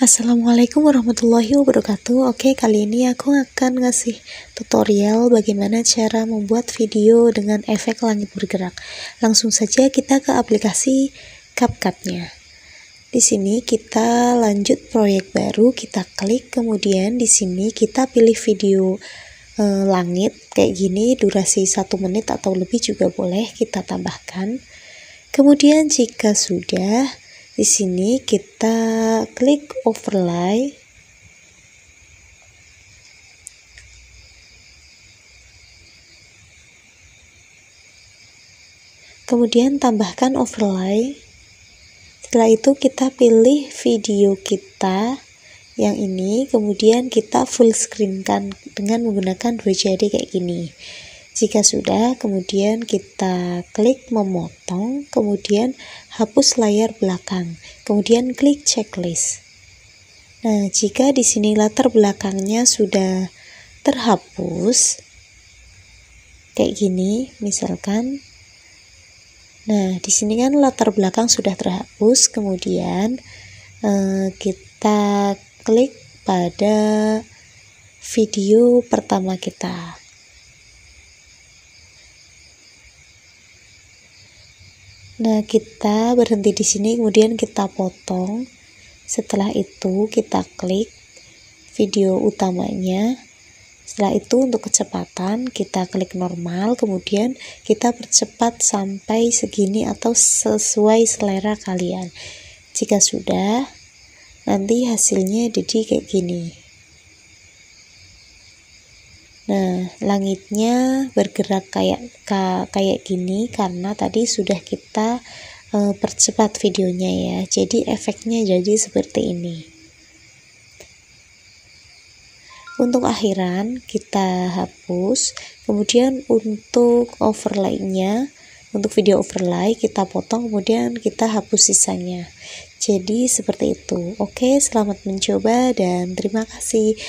Assalamualaikum warahmatullahi wabarakatuh Oke kali ini aku akan ngasih tutorial bagaimana cara membuat video dengan efek langit bergerak Langsung saja kita ke aplikasi CapCutnya Di sini kita lanjut proyek baru kita klik kemudian di sini kita pilih video e, langit kayak gini durasi satu menit atau lebih juga boleh kita tambahkan Kemudian jika sudah di sini kita klik overlay. Kemudian tambahkan overlay. Setelah itu kita pilih video kita yang ini, kemudian kita full screen kan dengan menggunakan dua jari kayak gini. Jika sudah, kemudian kita klik memotong kemudian hapus layar belakang, kemudian klik checklist. Nah, jika di sini latar belakangnya sudah terhapus, kayak gini misalkan. Nah, di sini kan latar belakang sudah terhapus, kemudian eh, kita klik pada video pertama kita. Nah, kita berhenti di sini, kemudian kita potong. Setelah itu, kita klik video utamanya. Setelah itu, untuk kecepatan, kita klik normal, kemudian kita percepat sampai segini atau sesuai selera kalian. Jika sudah, nanti hasilnya jadi kayak gini. Nah, langitnya bergerak kayak ka, kayak gini karena tadi sudah kita e, percepat videonya ya. Jadi efeknya jadi seperti ini. Untuk akhiran kita hapus, kemudian untuk overlay-nya, untuk video overlay kita potong kemudian kita hapus sisanya. Jadi seperti itu. Oke, selamat mencoba dan terima kasih.